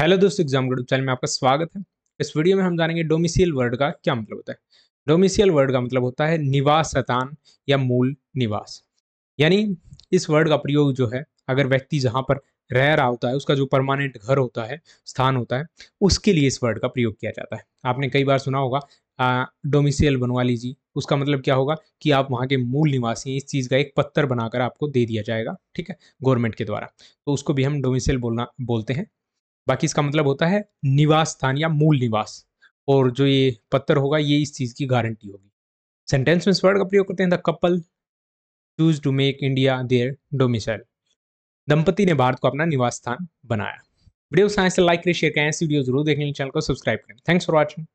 hello दोस्तों exam YouTube channel में आपका स्वागत है इस वीडियो में हम जानेंगे डोमिसियल वर्ड का क्या मतलब होता है डोमिसियल वर्ड का मतलब होता है निवास स्थान या मूल निवास यानी इस वर्ड का प्रयोग जो है अगर व्यक्ति जहाँ पर रह रहा होता है उसका जो परमानेंट घर होता है स्थान होता है उसके लिए इस वर्ड का प्रयोग किया जाता है आपने कई बार सुना होगा डोमिसियल बनवा लीजिए उसका मतलब क्या होगा कि आप वहाँ के मूल निवासी हैं इस चीज़ का एक पत्थर बनाकर आपको दे दिया जाएगा ठीक है गवर्नमेंट के द्वारा तो उसको भी हम डोमिसियल बोलना बोलते हैं बाकी इसका मतलब होता है निवास स्थान या मूल निवास और जो ये पत्थर होगा ये इस चीज़ की गारंटी होगी सेंटेंस में इस वर्ड का प्रयोग करते हैं the couple choose to make India their domicile दंपति ने भारत को अपना निवास स्थान बनाया वीडियो साइंस से लाइक करें शेयर करें ऐसी वीडियो जरूर देखने चैनल को सब्सक्राइब करें थैंक्स फॉर वॉचिंग